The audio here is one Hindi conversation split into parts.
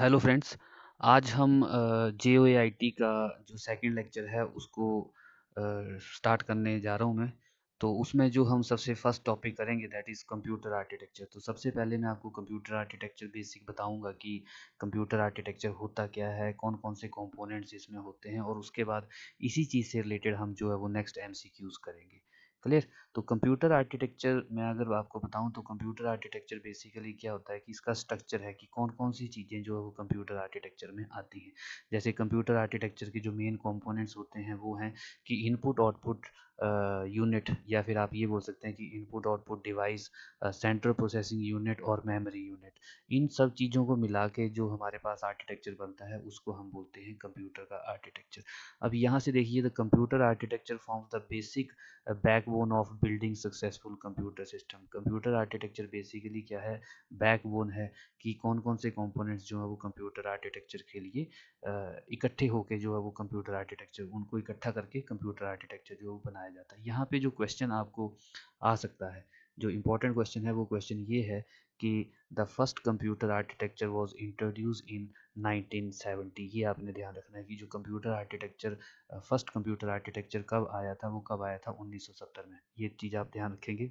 हेलो फ्रेंड्स आज हम जे ओ आई टी का जो सेकंड लेक्चर है उसको स्टार्ट uh, करने जा रहा हूँ मैं तो उसमें जो हम सबसे फर्स्ट टॉपिक करेंगे दैट इज़ कंप्यूटर आर्किटेक्चर तो सबसे पहले मैं आपको कंप्यूटर आर्किटेक्चर बेसिक बताऊंगा कि कंप्यूटर आर्किटेक्चर होता क्या है कौन कौन से कंपोनेंट्स इसमें होते हैं और उसके बाद इसी चीज़ से रिलेटेड हम जो है वो नेक्स्ट एम करेंगे क्लियर तो कंप्यूटर आर्किटेक्चर में अगर आपको बताऊं तो कंप्यूटर आर्किटेक्चर बेसिकली क्या होता है कि इसका स्ट्रक्चर है कि कौन कौन सी चीज़ें जो है वो कंप्यूटर आर्किटेक्चर में आती हैं जैसे कंप्यूटर आर्किटेक्चर के जो मेन कंपोनेंट्स होते हैं वो हैं कि इनपुट आउटपुट यूनिट या फिर आप ये बोल सकते हैं कि input output device central processing unit और मेमोरी यूनिट इन सब चीज़ों को मिला के जो हमारे पास आर्किटेक्चर बनता है उसको हम बोलते हैं कंप्यूटर का आर्किटेक्चर अब यहाँ से देखिए the computer architecture form the basic backbone of building successful computer system computer architecture basically क्या है बैकबोन है कि कौन कौन से कॉम्पोनेंट्स जो है वो कंप्यूटर आर्किटेक्चर के लिए इकट्ठे होकर जो है वो कंप्यूटर आर्किटेक्चर उनको इकट्ठा करके कंप्यूटर आर्किटेक्चर जो बनाया बनाया जाता है यहाँ पे जो क्वेश्चन आपको आ सकता है जो इम्पोर्टेंट क्वेश्चन है वो क्वेश्चन ये है कि the first computer architecture was introduce in 1970 ये आपने ध्यान रखना है कि जो computer architecture first computer architecture कब आया था वो कब आया था 1970 में ये चीज़ आप ध्यान रखेंगे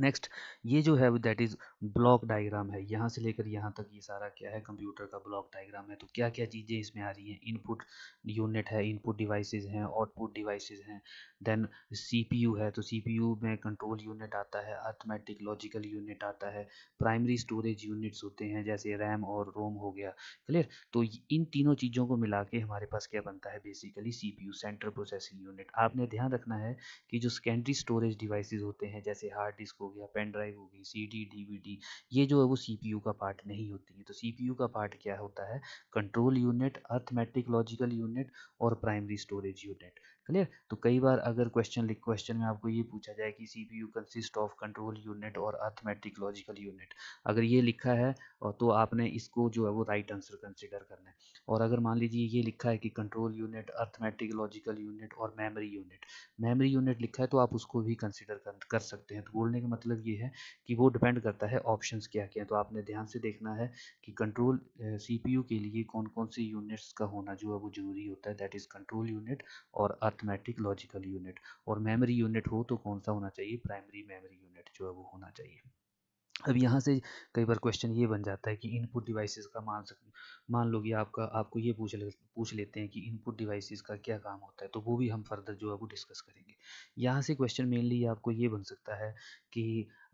नेक्स्ट ये जो है दैट इज़ ब्लॉक डायग्राम है यहाँ से लेकर यहाँ तक ये सारा क्या है कंप्यूटर का ब्लॉक डायग्राम है तो क्या क्या चीज़ें इसमें आ रही हैं इनपुट यूनिट है इनपुट डिवाइसेस हैं आउटपुट डिवाइसेस हैं देन सीपीयू है तो सीपीयू में कंट्रोल यूनिट आता है अर्थमेटिक लॉजिकल यूनिट आता है प्राइमरी स्टोरेज यूनिट्स होते हैं जैसे रैम और रोम हो गया क्लियर तो इन तीनों चीज़ों को मिला के हमारे पास क्या बनता है basically C central processing unit आपने ध्यान रखना है कि जो सेकेंडरी स्टोरेज डिवाइसेज होते हैं जैसे हार्ड डिस्क हो गया पेन ड्राइव हो गई C D D V D ये जो है वो सी पी यू का पार्ट नहीं होती है तो सी पी यू का पार्ट क्या होता है control unit arithmetic logical unit और प्राइमरी स्टोरेज यूनिट क्लियर तो कई बार अगर क्वेश्चन क्वेश्चन में आपको ये पूछा जाए कि C P U consist of control unit और अर्थमेटिक लॉजिकल यूनिट अगर ये लिखा है और तो आपने इसको जो है वो राइट आंसर कंसिडर करना है और अगर मान लीजिए ये लिखा है कि control unit arithmetic logical unit और मेमोरी यूनिट मेमोरी यूनिट लिखा है तो आप उसको भी कंसिडर कर सकते हैं तो बोलने का मतलब ये है कि वो डिपेंड करता है ऑप्शन क्या क्या है तो आपने ध्यान से देखना है कि कंट्रोल सी के लिए कौन कौन सी यूनिट्स का होना जो है वो जरूरी होता है दैट इज़ कंट्रोल यूनिट और अर्थमेटिक लॉजिकल यूनिट और मेमोरी यूनिट हो तो कौन सा होना चाहिए प्राइमरी मेमोरी यूनिट जो है वो होना चाहिए अब यहाँ से कई बार क्वेश्चन ये बन जाता है कि इनपुट डिवाइसेस का मान सक मान लो कि आपका आपको ये पूछ ले पूछ लेते हैं कि इनपुट डिवाइसेस का क्या काम होता है तो वो भी हम फर्दर जो है वो डिस्कस करेंगे यहाँ से क्वेश्चन मेनली आपको ये बन सकता है कि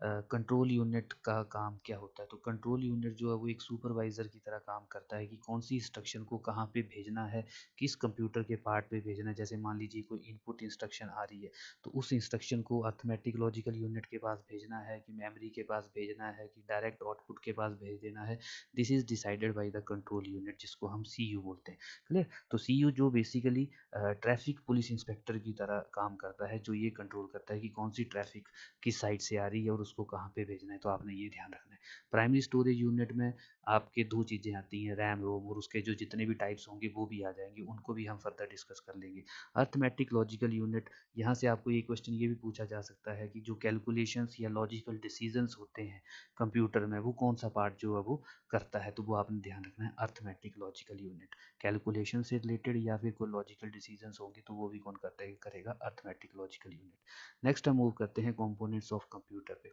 कंट्रोल यूनिट का काम क्या होता है तो कंट्रोल यूनिट जो है वो एक सुपरवाइज़र की तरह काम करता है कि कौन सी इंस्ट्रक्शन को कहाँ पे भेजना है किस कंप्यूटर के पार्ट पे भेजना है जैसे मान लीजिए कोई इनपुट इंस्ट्रक्शन आ रही है तो उस इंस्ट्रक्शन को अर्थमेटिक लॉजिकल यूनिट के पास भेजना है कि मेमरी के पास भेजना है कि डायरेक्ट आउटपुट के पास भेज देना है this is decided by the control unit जिसको हम सी बोलते हैं क्लियर तो सी जो बेसिकली ट्रैफिक पुलिस इंस्पेक्टर की तरह काम करता है जो ये कंट्रोल करता है कि कौन सी ट्रैफिक किस साइड से आ रही है और उसको कहाँ पे भेजना है तो आपने ये ध्यान रखना है प्राइमरी स्टोरेज यूनिट में आपके दो चीज़ें आती हैं रैम रोम और उसके जो जितने भी टाइप्स होंगे वो भी आ जाएंगे उनको भी हम फर्दर डिस्कस कर लेंगे अर्थमेटिक लॉजिकल यूनिट यहाँ से आपको ये क्वेश्चन ये भी पूछा जा सकता है कि जो कैलकुलेशंस या लॉजिकल डिसीजंस होते हैं कंप्यूटर में वो कौन सा पार्ट जो है वो करता है तो वो आपने ध्यान रखना है अर्थमेटिक लॉजिकल यूनिट कैलकुलेशन से रिलेटेड या फिर कोई लॉजिकल डिसीजन होंगे तो वो भी कौन करता है करेगा अर्थमेटिक लॉजिकल यूनिट नेक्स्ट हम मूव करते हैं कॉम्पोनेंट्स ऑफ कंप्यूटर पे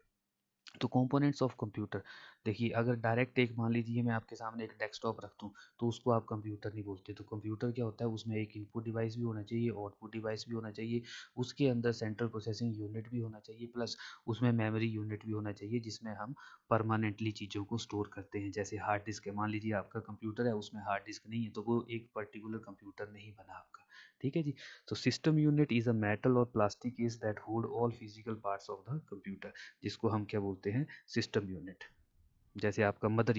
तो कंपोनेंट्स ऑफ कंप्यूटर देखिए अगर डायरेक्ट एक मान लीजिए मैं आपके सामने एक डेस्कटॉप रख दूँ तो उसको आप कंप्यूटर नहीं बोलते तो कंप्यूटर क्या होता है उसमें एक इनपुट डिवाइस भी होना चाहिए आउटपुट डिवाइस भी होना चाहिए उसके अंदर सेंट्रल प्रोसेसिंग यूनिट भी होना चाहिए प्लस उसमें मेमोरी यूनिट भी होना चाहिए जिसमें हम परमानेंटली चीज़ों को स्टोर करते हैं जैसे हार्ड डिस्क है मान लीजिए आपका कंप्यूटर है उसमें हार्ड डिस्क नहीं है तो वो एक पर्टिकुलर कंप्यूटर नहीं बना आपका ठीक है जी तो system unit is a metal और plastic is that hold all physical parts of the computer जिसको हम क्या बोलते हैं सिस्टम यूनिट जैसे आपका मदर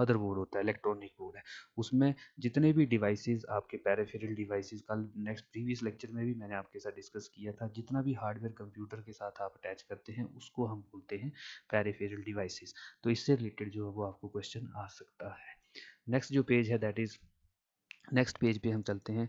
मदर बोर्ड होता है इलेक्ट्रॉनिक बोर्ड है उसमें जितने भी डिवाइसेस आपके पैराफेरल डिवाइसेस कल नेक्स्ट प्रीवियस लेक्चर में भी मैंने आपके साथ डिस्कस किया था जितना भी हार्डवेयर कंप्यूटर के साथ आप अटैच करते हैं उसको हम बोलते हैं पैराफेरल डिवाइसेस तो इससे रिलेटेड जो है वो आपको क्वेश्चन आ सकता है नेक्स्ट जो पेज है दैट इज़ नेक्स्ट पेज पे हम चलते हैं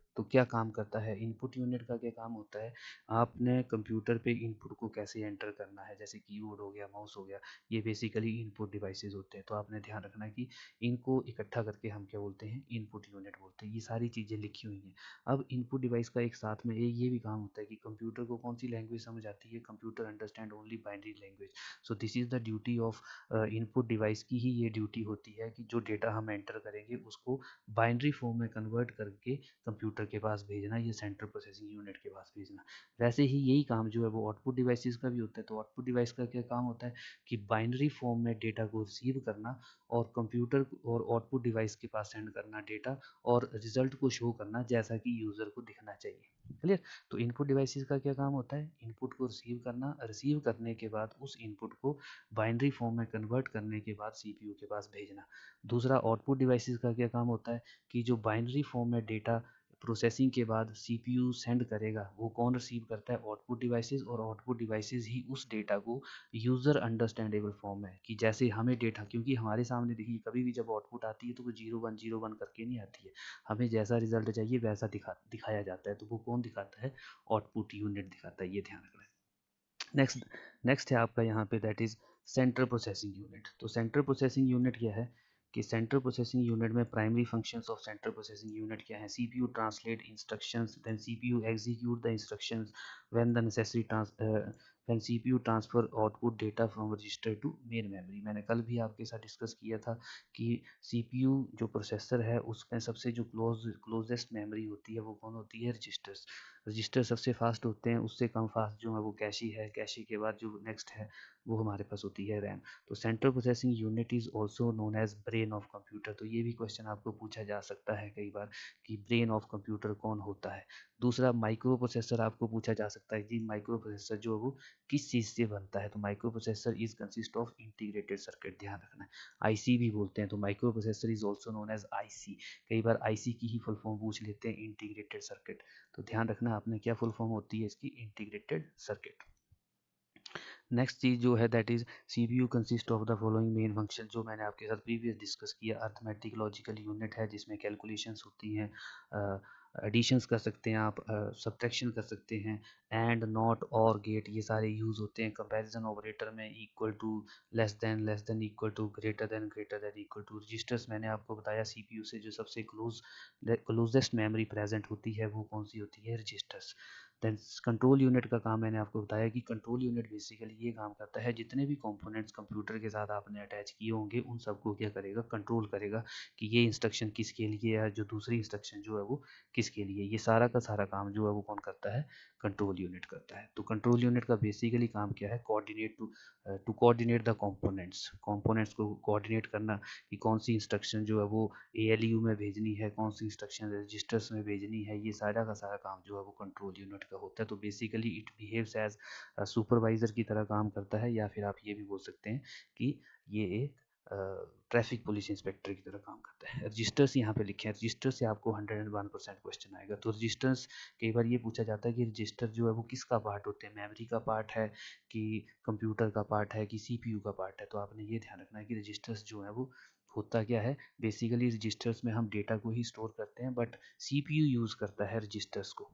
तो क्या काम करता है इनपुट यूनिट का क्या काम होता है आपने कंप्यूटर पे इनपुट को कैसे एंटर करना है जैसे कीबोर्ड हो गया माउस हो गया ये बेसिकली इनपुट डिवाइसेस होते हैं तो आपने ध्यान रखना है कि इनको इकट्ठा करके हम क्या बोलते हैं इनपुट यूनिट बोलते हैं ये सारी चीज़ें लिखी हुई हैं अब इनपुट डिवाइस का एक साथ में ये भी काम होता है कि कंप्यूटर को कौन सी लैंग्वेज समझ आती है computer understand only binary language so this is the duty of input device की ही ये ड्यूटी होती है कि जो डेटा हम एंटर करेंगे उसको बाइंड्री फॉर्म में कन्वर्ट करके कंप्यूटर कंप्यूटर के पास भेजना या सेंट्रल प्रोसेसिंग यूनिट के पास भेजना वैसे ही यही काम जो है वो आउटपुट डिवाइसेस का भी होता है तो आउटपुट डिवाइस का क्या काम होता है कि बाइनरी फॉर्म में डेटा को रिसीव करना और कंप्यूटर और आउटपुट डिवाइस के पास सेंड करना डेटा और रिजल्ट को शो करना जैसा कि यूज़र को दिखना चाहिए क्लियर तो इनपुट डिवाइसेस का क्या काम होता है इनपुट को रिसीव करना रिसीव करने के बाद उस इनपुट को बाइनरी फॉर्म में कन्वर्ट करने के बाद सीपीयू के पास भेजना दूसरा आउटपुट डिवाइसेस का क्या काम होता है कि जो बाइनरी फॉर्म में डेटा प्रोसेसिंग के बाद सीपीयू सेंड करेगा वो कौन रिसीव करता है आउटपुट डिवाइसेस और आउटपुट डिवाइसेस ही उस डेटा को यूज़र अंडरस्टैंडेबल फॉर्म में कि जैसे हमें डेटा क्योंकि हमारे सामने देखिए कभी भी जब आउटपुट आती है तो वो जीरो वन जीरो वन करके नहीं आती है हमें जैसा रिजल्ट चाहिए वैसा दिखा दिखाया जाता है तो वो कौन दिखाता है आउटपुट यूनिट दिखाता है ये ध्यान रखना नेक्स्ट नेक्स्ट है आपका यहाँ पे that is central processing unit तो सेंट्रल प्रोसेसिंग यूनिट क्या है कि सेंट्रल प्रोसेसिंग यूनिट में primary functions of central processing unit क्या है CPU translate instructions then CPU execute the instructions when the necessary then CPU transfer output data from register to main memory मैंने कल भी आपके साथ डिस्कस किया था कि सीपीयू जो प्रोसेसर है उसमें सबसे जो क्लोज क्लोजेस्ट मेमोरी होती है वो कौन होती है रजिस्टर्स रजिस्टर सबसे फास्ट होते हैं उससे कम फास्ट जो है वो कैशी है कैशी के बाद जो नेक्स्ट है वो हमारे पास होती है रैम तो central processing unit is also known as brain of computer तो ये भी क्वेश्चन आपको पूछा जा सकता है कई बार कि ब्रेन ऑफ कंप्यूटर कौन होता है दूसरा माइक्रो प्रोसेसर आपको पूछा जा सकता है जी माइक्रो प्रोसेसर जो वो किस चीज़ से बनता है तो microprocessor is consist of integrated circuit ध्यान रखना है आईसी भी बोलते हैं तो microprocessor is also known as IC कई बार आईसी की ही फुल फॉर्म पूछ लेते हैं इंटीग्रेटेड सर्किट तो ध्यान रखना आपने क्या फुल फॉर्म होती है इसकी इंटीग्रेटेड सर्किट नेक्स्ट चीज़ जो है that is C consist of the following main function जो मैंने आपके साथ प्रीवियस डिस्कस किया अर्थमेटिक लॉजिकल यूनिट है जिसमें कैलकुलेशंस होती हैं एडिशंस कर सकते हैं आप सब्ट्रैक्शन uh, कर सकते हैं एंड नॉट और गेट ये सारे यूज़ होते हैं कंपैरिजन ऑपरेटर में equal to less than less than equal to greater than greater than equal to registers मैंने आपको बताया सीपीयू से जो सबसे क्लोज क्लोजेस्ट मेमोरी प्रेजेंट होती है वो कौन सी होती है रजिस्टर्स दैन कंट्रोल यूनिट का काम मैंने आपको बताया कि कंट्रोल यूनिट बेसिकली ये काम करता है जितने भी कंपोनेंट्स कंप्यूटर के साथ आपने अटैच किए होंगे उन सबको क्या करेगा कंट्रोल करेगा कि ये इंस्ट्रक्शन किसके लिए है जो दूसरी इंस्ट्रक्शन जो है वो किसके लिए ये सारा का सारा काम जो है वो कौन करता है कंट्रोल यूनिट करता है तो कंट्रोल यूनिट का बेसिकली काम क्या है coordinate to to coordinate the components components को कोऑर्डिनेट करना कि कौन सी इंस्ट्रक्शन जो है वो यू में भेजनी है कौन सी इंस्ट्रक्शन रजिस्टर्स में भेजनी है ये सारा का सारा काम जो है वो कंट्रोल यूनिट का होता है तो basically it behaves as supervisor की तरह काम करता है या फिर आप ये भी बोल सकते हैं कि ये एक ट्रैफिक पुलिस इंस्पेक्टर की तरह काम करता है रजिस्टर्स यहाँ पे लिखे हैं रजिस्टर से आपको hundred and one percent question आएगा तो रजिस्टर्स कई बार ये पूछा जाता है कि रजिस्टर जो है वो किसका पार्ट होते हैं मेमोरी का पार्ट है कि कंप्यूटर का पार्ट है कि सीपीयू का पार्ट है तो आपने ये ध्यान रखना है कि रजिस्टर्स जो है वो होता क्या है बेसिकली रजिस्टर्स में हम डेटा को ही स्टोर करते हैं बट यू यूज़ करता है रजिस्टर्स को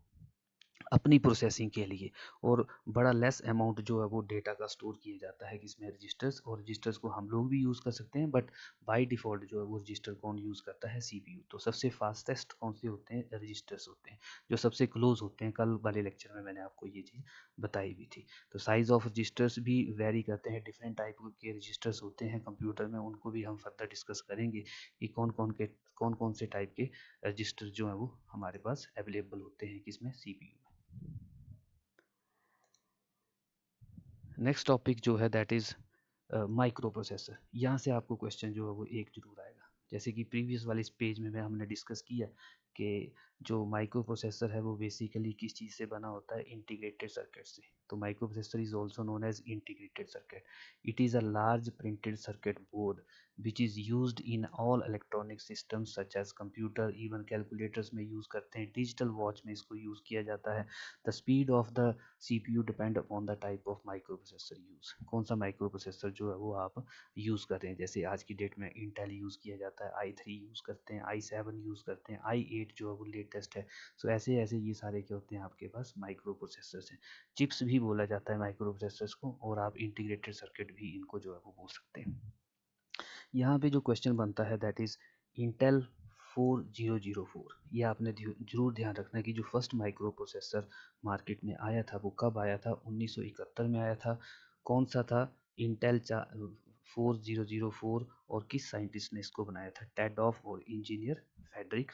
अपनी प्रोसेसिंग के लिए और बड़ा लेस अमाउंट जो है वो डेटा का स्टोर किया जाता है किसमें रजिस्टर्स और रजिस्टर्स को हम लोग भी यूज़ कर सकते हैं बट बाय डिफ़ॉल्ट जो है वो रजिस्टर कौन यूज़ करता है सीपीयू तो सबसे फास्टेस्ट कौन से होते हैं रजिस्टर्स होते हैं जो सबसे क्लोज होते हैं कल वाले लेक्चर में मैंने आपको ये चीज़ बताई भी थी तो साइज़ ऑफ रजिस्टर्स भी वेरी करते हैं डिफरेंट टाइप के रजिस्टर्स होते हैं कंप्यूटर में उनको भी हम फर्दर डिस्कस करेंगे कि कौन कौन के कौन कौन से टाइप के रजिस्टर जो हैं वो हमारे पास अवेलेबल होते हैं किसमें C P U next topic जो है दैट इज़ माइक्रो प्रोसेसर यहाँ से आपको क्वेश्चन जो है वो एक जरूर आएगा जैसे कि प्रीवियस वाले इस पेज में मैं हमने डिस्कस किया कि जो माइक्रो प्रोसेसर है वो बेसिकली किस चीज़ से बना होता है इंटीग्रेटेड सर्किट से तो microprocessor is also known as integrated circuit it is a large printed circuit board which is use in all electronic system such as computer even calculators में यूज़ करते हैं डिजिटल वॉच में इसको यूज़ किया जाता है the speed of the C P U depend upon the type of microprocessor use कौन सा माइक्रो प्रोसेसर जो है वो आप यूज़ कर रहे हैं जैसे आज की डेट में इंटेल यूज़ किया जाता है आई थ्री यूज़ करते हैं आई सेवन यूज़ करते हैं आई एट 8 जो है वो लेटेस्ट है सो so, ऐसे ऐसे ये सारे क्या होते हैं आपके पास माइक्रो प्रोसेसर्स हैं चिप्स भी बोला जाता है माइक्रो प्रोसेसर्स को और आप इंटीग्रेटेड सर्किट भी इनको जो है वो बोल सकते हैं यहाँ पे जो क्वेश्चन बनता है that is Intel four zero zero four ये आपने जरूर ध्यान रखना कि जो फर्स्ट माइक्रो प्रोसेसर मार्केट में आया था वो कब आया था 1971 में आया था कौन सा था इंटेल चा फोर जीरो जीरो फोर और किस साइंटिस्ट ने इसको बनाया था टेड ऑफ और इंजीनियर फेडरिक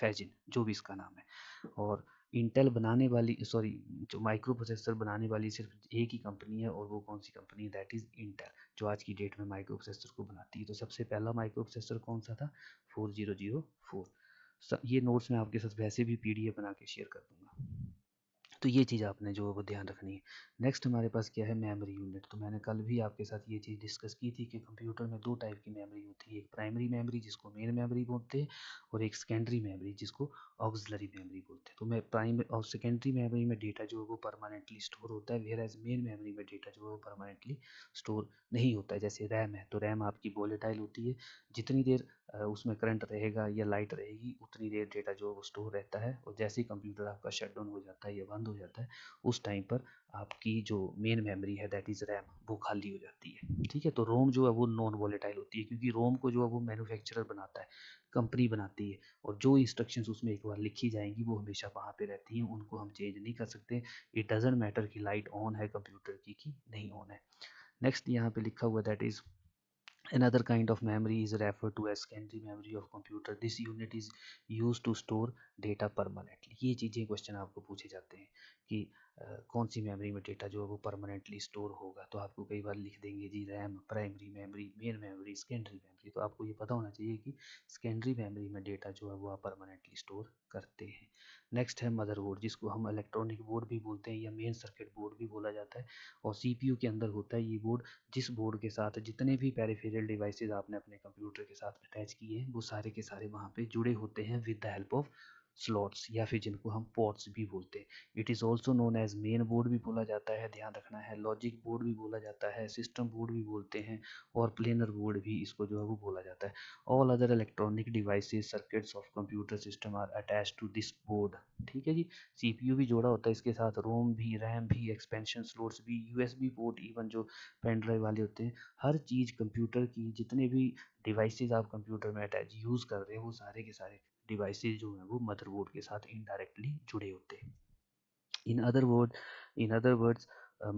फैजिन जो भी इसका नाम है और इंटेल बनाने वाली सॉरी जो माइक्रो प्रोसेसर बनाने वाली सिर्फ एक ही कंपनी है और वो कौन सी कंपनी है दैट इज़ इंटेल जो आज की डेट में माइक्रो प्रोसेसर को बनाती है तो सबसे पहला माइक्रो प्रोसेसर कौन सा था फोर जीरो जीरो फोर ये नोट्स मैं आपके साथ वैसे भी पीडीएफ बना के शेयर कर दूँगा तो ये चीज़ आपने जो वो ध्यान रखनी है नेक्स्ट हमारे पास क्या है मेमोरी यूनिट तो मैंने कल भी आपके साथ ये चीज़ डिस्कस की थी कि कंप्यूटर में दो टाइप की मेमोरी होती है एक प्राइमरी मेमोरी जिसको मेन मेमोरी बोलते हैं और एक सेकेंडरी मेमोरी जिसको ऑक्सिलरी मेमोरी बोलते हैं तो मैं प्राइमरी और सेकेंडरी मेमोरी में डेटा जो है वो परमानेंटली स्टोर होता है वेयर एज मेन मेमोरी में डेटा जो है वो परमानेंटली स्टोर नहीं होता है जैसे रैम है तो रैम आपकी वोलेटाइल होती है जितनी देर उसमें करंट रहेगा या लाइट रहेगी उतनी देर डेटा जो वो स्टोर रहता है और जैसे ही कंप्यूटर आपका शट डाउन हो जाता है या बंद हो जाता है उस टाइम पर आपकी जो मेन मेमोरी है दैट इज़ रैम वो खाली हो जाती है ठीक है तो रोम जो है वो नॉन वॉलेटाइल होती है क्योंकि रोम को जो है वो मैनुफैक्चरर बनाता है कंपनी बनाती है और जो इंस्ट्रक्शंस उसमें एक बार लिखी जाएंगी वो हमेशा वहाँ पे रहती हैं उनको हम चेंज नहीं कर सकते इट डजेंट मैटर कि लाइट ऑन है कंप्यूटर की कि नहीं ऑन है नेक्स्ट यहाँ पे लिखा हुआ that is Another kind of memory is referred to as secondary memory of computer. This unit is used to store data permanently. ये चीज़ें क्वेश्चन आपको पूछे जाते हैं कि कौन सी मेमोरी में डेटा जो है वो परमानेंटली स्टोर होगा तो आपको कई बार लिख देंगे जी RAM primary memory main memory secondary memory तो आपको ये पता होना चाहिए कि सेकेंडरी मेमोरी में डेटा जो है वो आप परमानेंटली स्टोर करते हैं नेक्स्ट है मदरबोर्ड जिसको हम इलेक्ट्रॉनिक बोर्ड भी बोलते हैं या मेन सर्किट बोर्ड भी बोला जाता है और सी के अंदर होता है ये बोर्ड जिस बोर्ड के साथ जितने भी पैरिफेरियल डिवाइसेज आपने अपने कंप्यूटर के साथ अटैच किए हैं वो सारे के सारे वहाँ पर जुड़े होते हैं with the help of slots या फिर जिनको हम पोर्ट्स भी बोलते हैं it is also known as main board भी बोला जाता है ध्यान रखना है लॉजिक बोर्ड भी बोला जाता है सिस्टम बोर्ड भी बोलते हैं और प्लेनर बोर्ड भी इसको जो है वो बोला जाता है all other electronic device circuits of computer system are attach to this board ठीक है जी सी भी जोड़ा होता है इसके साथ रोम भी रैम भी एक्सपेंशन स्लोट्स भी बी पोर्ट इवन जो पेन ड्राइव वाले होते हैं हर चीज़ कंप्यूटर की जितने भी डिवाइसेज आप कंप्यूटर में अटैच यूज़ कर रहे हो सारे के सारे डिवाइसेस जो हैं वो मदरबोर्ड के साथ इनडायरेक्टली जुड़े होते हैं in other word in other words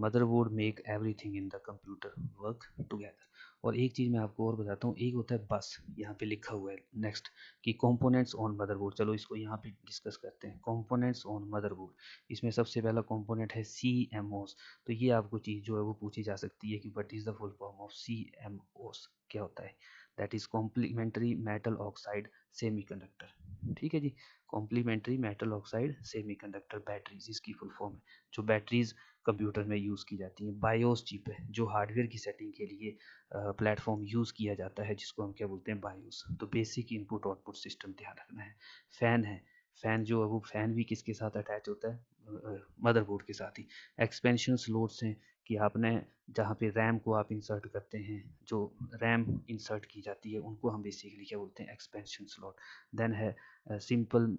motherboard make everything in the computer work together और एक चीज़ मैं आपको और बताता हूँ एक होता है बस यहाँ पे लिखा हुआ है नेक्स्ट कि कंपोनेंट्स ऑन मदरबोर्ड चलो इसको यहाँ पे डिस्कस करते हैं कंपोनेंट्स ऑन मदरबोर्ड इसमें सबसे पहला कंपोनेंट है सी एम ओस तो ये आपको चीज़ जो है वो पूछी जा सकती है कि what is the full form of C M OS क्या होता है that is complementary metal oxide conductor ठीक है जी complementary metal oxide semi conductor batteries इसकी फुल फॉर्म है जो बैटरीज कंप्यूटर में यूज़ की जाती हैं बायोस चिप है जो हार्डवेयर की सेटिंग के लिए प्लेटफॉर्म यूज़ किया जाता है जिसको हम क्या बोलते हैं बायोस तो बेसिक इनपुट आउटपुट सिस्टम ध्यान रखना है फैन है फैन जो है वो फैन भी किसके साथ अटैच होता है मदरबोर्ड के साथ ही एक्सपेंशन स्लोड्स हैं कि आपने जहाँ पे रैम को आप इंसर्ट करते हैं जो रैम इंसर्ट की जाती है उनको हम बेसिकली क्या बोलते हैं एक्सपेंशन स्लॉट देन है simple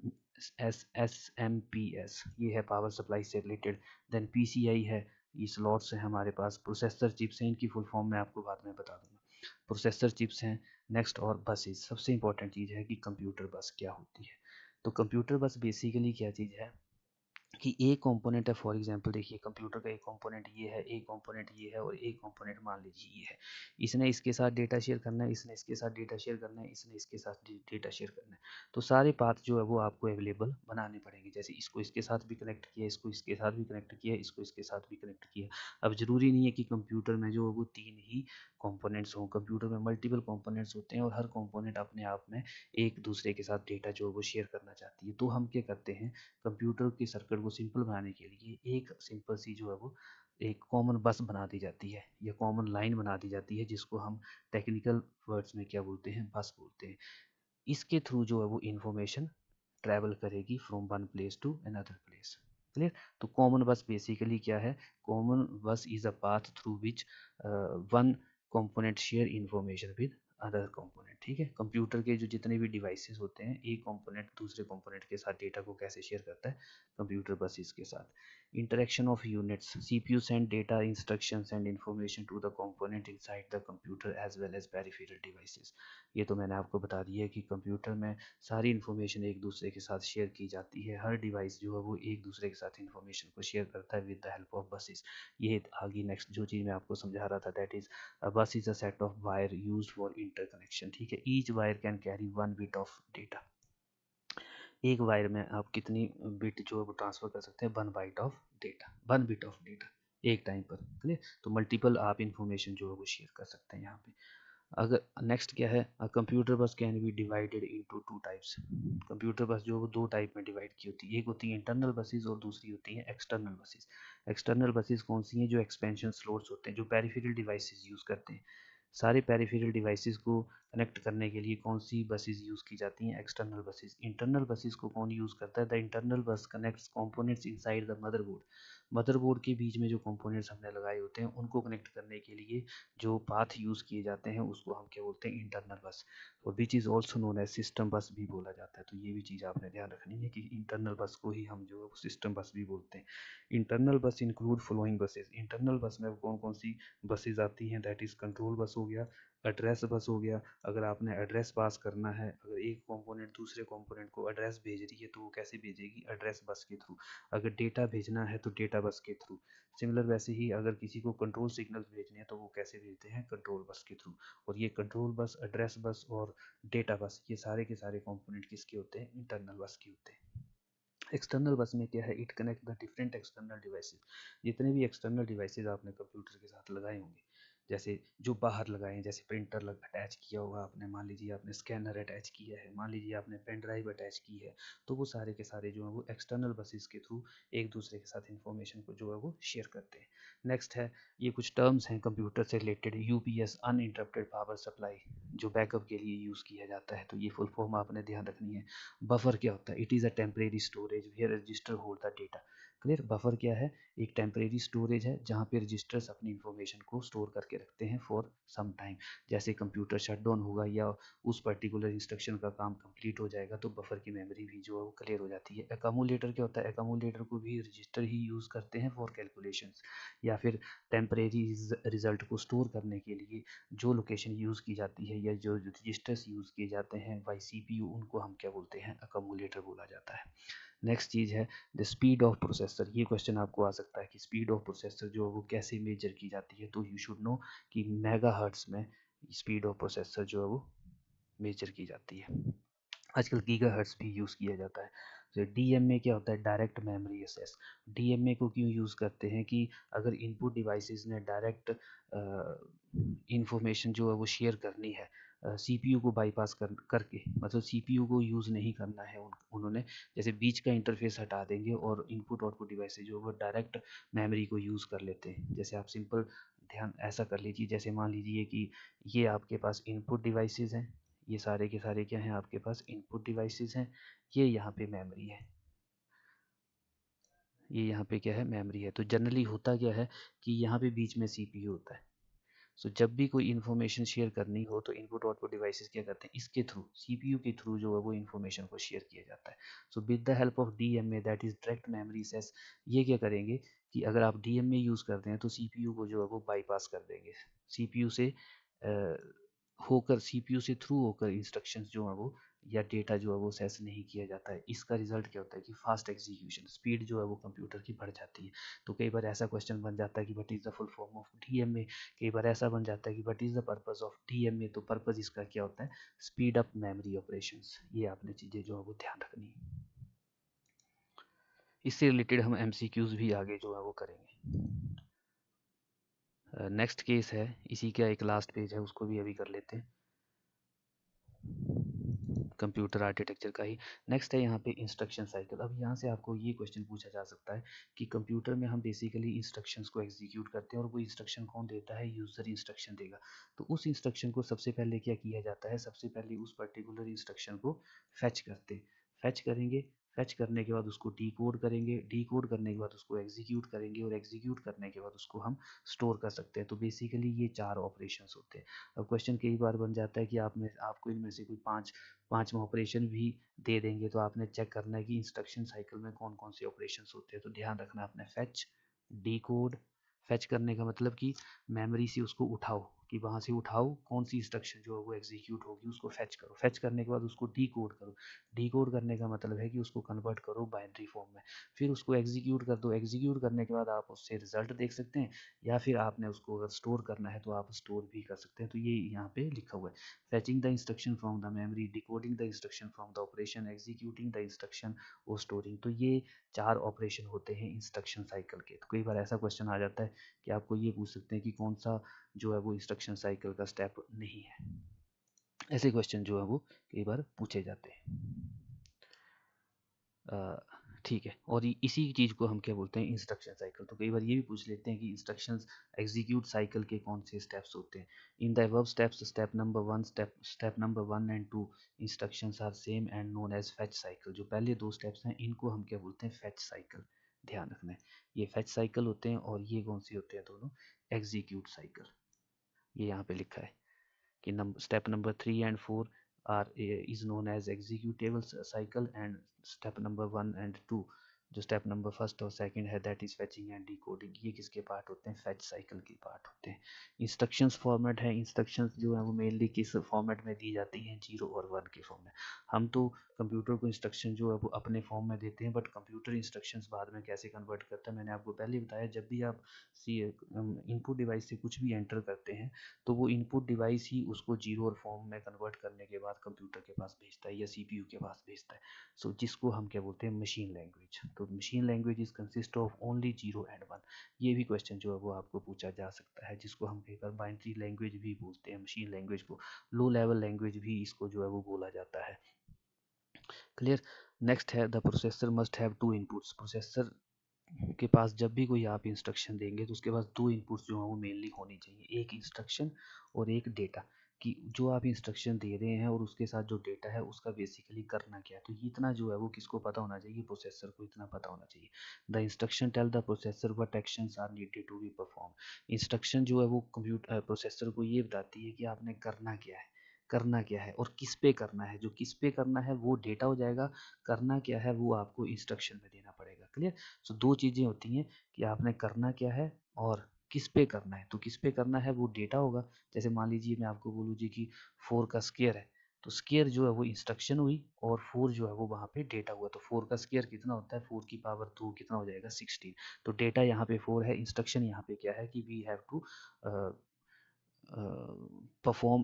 S S M P S ये है पावर सप्लाई से related then P C I है ये स्लॉट्स हैं हमारे पास प्रोसेसर चिप्स हैं इनकी फुल फॉर्म मैं आपको बाद में बता दूंगा प्रोसेसर चिप्स हैं नेक्स्ट और बसेज सबसे इंपॉर्टेंट चीज़ है कि कंप्यूटर बस क्या होती है तो कंप्यूटर बस बेसिकली क्या चीज़ है कि ए कंपोनेंट है फॉर एग्जांपल देखिए कंप्यूटर का एक कंपोनेंट ये है एक कंपोनेंट ये है और एक कंपोनेंट मान लीजिए ये है इसने इसके साथ डेटा शेयर करना है इसने इसके साथ डेटा शेयर करना है इसने इसके साथ डेटा शेयर करना है तो सारे पाथ जो है वो आपको अवेलेबल बनाने पड़ेंगे जैसे इसको इसके साथ भी कनेक्ट किया इसको इसके साथ भी कनेक्ट किया इसको इसके साथ भी कनेक्ट किया अब ज़रूरी नहीं है कि कंप्यूटर में जो है वो तीन ही कंपोनेंट्स हों कंप्यूटर में मल्टीपल कंपोनेंट्स होते हैं और हर कंपोनेंट अपने आप में एक दूसरे के साथ डेटा जो वो शेयर करना चाहती है तो हम क्या करते हैं कंप्यूटर के सर्किट को सिंपल बनाने के लिए एक सिंपल सी जो है वो एक कॉमन बस बना दी जाती है या कॉमन लाइन बना दी जाती है जिसको हम टेक्निकल वर्ड्स में क्या बोलते हैं बस बोलते हैं इसके थ्रू जो है वो इन्फॉर्मेशन ट्रैवल करेगी from one place to another place clear तो कॉमन बस बेसिकली क्या है common bus is a path through which one component share information with other component ठीक है कंप्यूटर के जो जितने भी डिवाइसेस होते हैं एक कंपोनेंट दूसरे कंपोनेंट के साथ डेटा को कैसे शेयर करता है कंप्यूटर बसेस के साथ interaction of units CPU send data instructions and information to the component inside the computer as well as peripheral devices ये तो मैंने आपको बता दिया कि कंप्यूटर में सारी इन्फॉर्मेशन एक दूसरे के साथ शेयर की जाती है हर डिवाइस जो है वो एक दूसरे के साथ इन्फॉर्मेशन को शेयर करता है with the help of buses ये आगे नेक्स्ट जो चीज़ मैं आपको समझा रहा था that is bus is a set of wire use for interconnection ठीक है each wire can carry one bit of data एक वायर में आप कितनी बिट जो है वो ट्रांसफ़र कर सकते हैं one byte of data one bit of data एक टाइम पर क्लियर तो मल्टीपल आप इन्फॉर्मेशन जो है वो शेयर कर सकते हैं यहाँ पे अगर नेक्स्ट क्या है computer bus can be divided into two types computer bus जो दो टाइप में डिवाइड की होती है एक होती है इंटरनल बसेस और दूसरी होती है एक्सटर्नल बसेस एक्सटर्नल बसेस कौन सी हैं जो एक्सपेंशन स्लोट्स होते हैं जो पेरिफेरल डिवाइसेस यूज़ करते हैं सारे पेरिफेरल डिवाइसेस को कनेक्ट करने के लिए कौन सी बसेज यूज़ की जाती हैं एक्सटर्नल बसेस इंटरनल बसेज को कौन यूज़ करता है the internal bus connects components inside the motherboard motherboard के बीच में जो कंपोनेंट्स हमने लगाए होते हैं उनको कनेक्ट करने के लिए जो पाथ यूज़ किए जाते हैं उसको हम क्या बोलते हैं इंटरनल बस और which is also known as system bus भी बोला जाता है तो ये भी चीज़ आपने ध्यान रखनी है कि इंटरनल बस को ही हम जो सिस्टम बस भी बोलते हैं इंटरनल बस इंक्लूड फॉलोइंग बसेज इंटरनल बस में कौन कौन सी बसेज आती हैं दैट इज़ कंट्रोल बस हो गया एड्रेस बस हो गया अगर आपने एड्रेस पास करना है अगर एक कंपोनेंट दूसरे कंपोनेंट को एड्रेस भेज रही है तो वो कैसे भेजेगी एड्रेस बस के थ्रू अगर डेटा भेजना है तो डेटा बस के थ्रू सिमिलर वैसे ही अगर किसी को कंट्रोल सिग्नल भेजने हैं तो वो कैसे भेजते हैं कंट्रोल बस के थ्रू और ये कंट्रोल बस एड्रेस बस और डेटा बस ये सारे के सारे कॉम्पोनेंट किसके होते हैं इंटरनल बस के होते हैं एक्सटर्नल बस में क्या है it connect the different external devices जितने भी एक्सटर्नल डिवाइसेस आपने कंप्यूटर के साथ लगाए होंगे जैसे जो बाहर लगाए हैं जैसे प्रिंटर लग अटैच किया हुआ आपने मान लीजिए आपने स्कैनर अटैच किया है मान लीजिए आपने पेन ड्राइव अटैच की है तो वो सारे के सारे जो है वो एक्सटर्नल बसेस के थ्रू एक दूसरे के साथ इन्फॉर्मेशन को जो है वो शेयर करते हैं नेक्स्ट है ये कुछ टर्म्स हैं कंप्यूटर से related U P S power supply जो बैकअप के लिए यूज़ किया जाता है तो ये फुल फॉर्म आपने ध्यान रखनी है बफर क्या होता है it is a temporary storage where register hold the data clear buffer क्या है एक टेम्परेरी स्टोरेज है जहाँ पे रजिस्टर्स अपनी इन्फॉर्मेशन को स्टोर करके रखते हैं फॉर सम टाइम जैसे कंप्यूटर शट डाउन होगा या उस पर्टिकुलर इंस्ट्रक्शन का काम कंप्लीट हो जाएगा तो बफर की मेमोरी भी जो है वो क्लियर हो जाती है एकामोलेटर क्या होता है एकामोलेटर को भी रजिस्टर ही यूज़ करते हैं फॉर कैलकुलेशन या फिर टेम्परेरी रिजल्ट को स्टोर करने के लिए जो लोकेशन यूज़ की जाती है या जो रजिस्टर्स यूज़ किए जाते हैं बाई सी उनको हम क्या बोलते हैं एकामोलेटर बोला जाता है नेक्स्ट चीज़ है द स्पीड ऑफ प्रोसेसर ये क्वेश्चन आपको आ सकता है कि स्पीड ऑफ प्रोसेसर जो वो कैसे मेजर की जाती है तो यू शुड नो कि मेगा में स्पीड ऑफ प्रोसेसर जो है वो मेजर की जाती है आजकल गीगा हर्ट्स भी यूज़ किया जाता है तो डी क्या होता है डायरेक्ट मेमोरी एक्सेस डी को क्यों यूज़ करते हैं कि अगर इनपुट डिवाइसेस ने डायरेक्ट इंफॉर्मेशन जो है वो शेयर करनी है सीपीयू को बाईपास कर करके मतलब सीपीयू को यूज़ नहीं करना है उन, उन्होंने जैसे बीच का इंटरफेस हटा देंगे और इनपुट आउटपुट डिवाइस जो वो डायरेक्ट मेमोरी को यूज़ कर लेते हैं जैसे आप सिंपल ध्यान ऐसा कर लीजिए जैसे मान लीजिए कि ये आपके पास इनपुट डिवाइसेस हैं ये सारे के सारे क्या हैं आपके पास इनपुट डिवाइसेस हैं ये यहाँ पे मेमोरी है ये यहाँ पे क्या है मेमोरी है तो जनरली होता क्या है कि यहाँ पे बीच में सीपीयू होता है सो जब भी कोई इन्फॉर्मेशन शेयर करनी हो तो इनपुट आउटपुट डिवाइसेस क्या करते हैं इसके थ्रू सीपीयू के थ्रू जो है वो इन्फॉर्मेशन को शेयर किया जाता है so with the help of DMA that is direct memory access ये क्या करेंगे कि अगर आप डीएमए यूज़ करते हैं तो सीपीयू को जो है वो बाईपास कर देंगे यू से आ, होकर यू से थ्रू होकर इंस्ट्रक्शन जो हैं वो या डेटा जो है वो सेस नहीं किया जाता है इसका रिजल्ट क्या होता है कि फास्ट एग्जीक्यूशन स्पीड जो है वो कंप्यूटर की बढ़ जाती है तो कई बार ऐसा क्वेश्चन बन जाता है कि what is the full form of D कई बार ऐसा बन जाता है कि what is the purpose of D तो पर्पज़ इसका क्या होता है स्पीड अप मेमरी ऑपरेशन ये आपने चीज़ें जो है वो ध्यान रखनी है इससे रिलेटेड हम एम भी आगे जो है वो करेंगे नेक्स्ट uh, केस है इसी का एक लास्ट पेज है उसको भी अभी कर लेते हैं कंप्यूटर आर्किटेक्चर का ही नेक्स्ट है यहाँ पे इंस्ट्रक्शन साइकिल अब यहाँ से आपको ये क्वेश्चन पूछा जा सकता है कि कंप्यूटर में हम बेसिकली इंस्ट्रक्शंस को एग्जीक्यूट करते हैं और वो इंस्ट्रक्शन कौन देता है यूज़र इंस्ट्रक्शन देगा तो उस इंस्ट्रक्शन को सबसे पहले क्या किया जाता है सबसे पहले उस पर्टिकुलर इंस्ट्रक्शन को फैच करते फैच करेंगे फैच करने के बाद उसको डी कोड करेंगे डी कोड करने के बाद उसको एग्जीक्यूट करेंगे और एग्जीक्यूट करने के बाद उसको हम स्टोर कर सकते हैं तो बेसिकली ये चार ऑपरेशन होते हैं अब क्वेश्चन कई बार बन जाता है कि आप में आपको इनमें से कोई पाँच पाँच ऑपरेशन भी दे देंगे तो आपने चेक करना है कि इंस्ट्रक्शन साइकिल में कौन कौन से ऑपरेशन होते हैं तो ध्यान रखना आपने फैच डी कोड फैच करने का मतलब कि मेमोरी से उसको उठाओ कि वहाँ से उठाओ कौन सी इंस्ट्रक्शन जो है वो एग्जीक्यूट होगी उसको फैच करो फैच करने के बाद उसको डी करो डी करने का मतलब है कि उसको कन्वर्ट करो बाइंड्री फॉर्म में फिर उसको एग्जीक्यूट कर दो एग्जीक्यूट करने के बाद आप उससे रिजल्ट देख सकते हैं या फिर आपने उसको अगर स्टोर करना है तो आप स्टोर भी कर सकते हैं तो ये यहाँ पे लिखा हुआ है fetching the instruction from the memory decoding the instruction from the operation executing the instruction और स्टोरिंग तो ये चार ऑपरेशन होते हैं इंस्ट्रक्शन साइकिल के तो कई बार ऐसा क्वेश्चन आ जाता है कि आपको ये पूछ सकते हैं कि कौन सा जो है वो इंस्ट्रक्शन साइकिल का स्टेप नहीं है ऐसे क्वेश्चन जो है वो कई बार पूछे जाते हैं ठीक है और इसी चीज़ को हम क्या बोलते हैं इंस्ट्रक्शन साइकिल तो कई बार ये भी पूछ लेते हैं कि इंस्ट्रक्शन एग्जीक्यूट साइकिल के कौन से स्टेप्स होते हैं in the above steps step number one step step number one and two instruction are same and known as fetch cycle जो पहले दो स्टेप्स हैं इनको हम क्या बोलते हैं फैच साइकिल ध्यान रखना है ये फैच साइकिल होते हैं और ये कौन से होते हैं दोनों एग्जीक्यूट साइकिल ये यहाँ पे लिखा है कि step number three and four are is known as executable cycle and step number one and two जो स्टेप नंबर फर्स्ट और सेकंड है that is fetching and decoding ये किसके पार्ट होते हैं फैच साइकिल के पार्ट होते हैं इंस्ट्रक्शंस फॉर्मेट है इंस्ट्रक्शंस जो है वो मेनली किस फॉर्मेट में दी जाती हैं जीरो और वन के फॉर्म में हम तो कंप्यूटर को इंस्ट्रक्शन जो है वो अपने फॉर्म में देते हैं बट कंप्यूटर इंस्ट्रक्शन बाद में कैसे कन्वर्ट करता है मैंने आपको पहले बताया जब भी आप सी इनपुट डिवाइस से कुछ भी एंटर करते हैं तो वो इनपुट डिवाइस ही उसको जीरो और फॉर्म में कन्वर्ट करने के बाद कंप्यूटर के पास भेजता है या सी के पास भेजता है सो so, जिसको हम क्या बोलते हैं मशीन लैंग्वेज तो तो machine language consist of only zero and one ये भी क्वेश्चन जो है वो आपको पूछा जा सकता है जिसको हम कहकर बाइंड्री लैंग्वेज भी बोलते हैं मशीन लैंग्वेज को लो लेवल लैंग्वेज भी इसको जो है वो बोला जाता है क्लियर नेक्स्ट है the processor must have two inputs processor के पास जब भी कोई आप इंस्ट्रक्शन देंगे तो उसके पास दो इनपुट्स जो हैं वो मेनली होनी चाहिए एक इंस्ट्रक्शन और एक डेटा कि जो आप इंस्ट्रक्शन दे रहे हैं और उसके साथ जो डेटा है उसका बेसिकली करना क्या है तो इतना जो है वो किसको पता होना चाहिए प्रोसेसर को इतना पता होना चाहिए the instruction tell the processor what action are needed to be perform instruction जो है वो कंप्यूटर प्रोसेसर को ये बताती है कि आपने करना क्या है करना क्या है और किस पे करना है जो किस पे करना है वो डेटा हो जाएगा करना क्या है वो आपको इंस्ट्रक्शन में देना पड़ेगा क्लियर सो so, दो चीज़ें होती हैं कि आपने करना क्या है और किस पे करना है तो किस पे करना है वो डेटा होगा जैसे मान लीजिए मैं आपको बोलूँ जी कि फोर का स्केयर है तो स्केयर जो है वो इंस्ट्रक्शन हुई और फोर जो है वो वहाँ पे डेटा हुआ तो फोर का स्केयर कितना होता है फोर की पावर टू कितना हो जाएगा सिक्सटीन तो डेटा यहाँ पे फोर है इंस्ट्रक्शन यहाँ पे क्या है कि we have to perform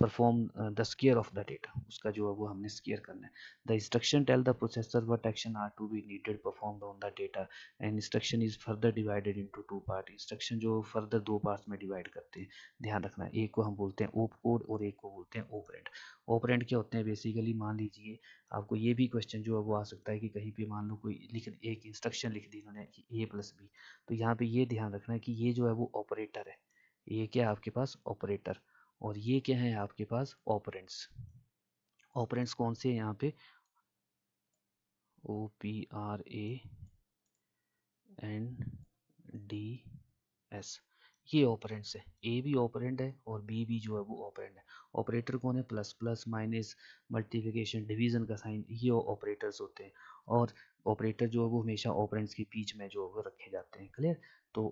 perform the square of the data उसका जो है वो हमने स्केयर करना है the instruction tell the processor what action are to be needed perform on the data and instruction is further divided into two part instruction जो फर्दर दो पार्ट्स में डिवाइड करते हैं ध्यान रखना एक को हम बोलते हैं ओप कोड और एक को बोलते हैं ओपरेंट ओपरेंट क्या होते हैं बेसिकली मान लीजिए आपको ये भी क्वेश्चन जो है वो आ सकता है कि कहीं पर मान लो कोई लिख एक इंस्ट्रक्शन लिख दी इन्होंने ए प्लस बी तो यहाँ पर ये ध्यान रखना है कि ये जो है वो ऑपरेटर है ये क्या आपके पास ऑपरेटर और ये क्या है आपके पास ऑपरेंट्स ऑपरेंट्स कौन से हैं यहाँ पे O P R A N D S ये ऑपरेंट्स है ए भी ऑपरेंट है और बी भी जो है वो ऑपरेंट है ऑपरेटर कौन है plus plus minus multiplication division का साइन ये ऑपरेटर्स होते हैं और ऑपरेटर जो है वो हमेशा ऑपरेंट्स के बीच में जो है वो रखे जाते हैं क्लियर तो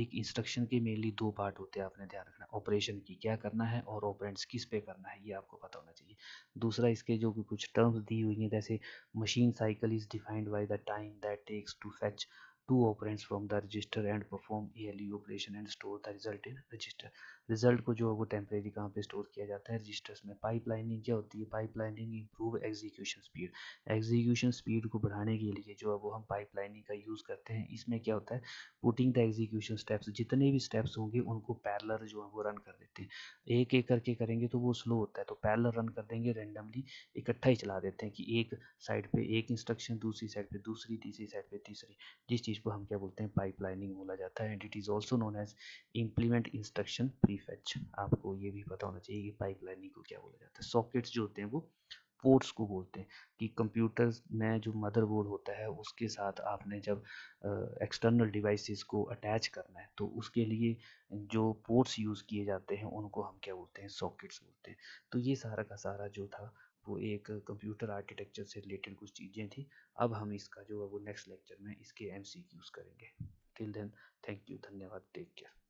एक इंस्ट्रक्शन के मेनली दो पार्ट होते हैं आपने ध्यान रखना ऑपरेशन की क्या करना है और ऑपरेंट्स किस पे करना है ये आपको पता होना चाहिए दूसरा इसके जो कि कुछ टर्म्स दी हुई हैं जैसे machine cycle is defined by the time that takes to fetch two operands from the register and perform A L operation and store the result in register result को जो है वो टेम्परेरी कहाँ पे स्टोर किया जाता है रजिस्टर्स में पाइपलाइनिंग क्या होती है pipelining improve execution speed execution speed को बढ़ाने के लिए जो है वो हम पाइपलाइनिंग का यूज़ करते हैं इसमें क्या होता है पुटिंग द एग्जीक्यूशन स्टेप्स जितने भी स्टेप्स होंगे उनको पैरलर जो है वो रन कर देते हैं एक एक करके करेंगे तो वो स्लो होता है तो पैरलर रन कर देंगे रेंडमली इकट्ठा ही चला देते हैं कि एक साइड पर एक इंस्ट्रक्शन दूसरी साइड पर दूसरी तीसरी साइड पर तीसरी जिस चीज़ को हम क्या बोलते हैं पाइपलाइनिंग बोला जाता है and it is also known as implement instruction pre prefetching आपको ये भी पता होना चाहिए कि पाइप लाइनिंग को क्या बोला जाता है सॉकेट्स जो होते हैं वो पोर्ट्स को बोलते हैं कि कंप्यूटर में जो मदरबोर्ड होता है उसके साथ आपने जब एक्सटर्नल डिवाइसेस को अटैच करना है तो उसके लिए जो पोर्ट्स यूज़ किए जाते हैं उनको हम क्या बोलते हैं सॉकेट्स बोलते हैं तो ये सारा का सारा जो था वो एक कंप्यूटर आर्किटेक्चर से रिलेटेड कुछ चीज़ें थी अब हम इसका जो है वो नेक्स्ट लेक्चर में इसके एम करेंगे टिल देन थैंक यू धन्यवाद टेक केयर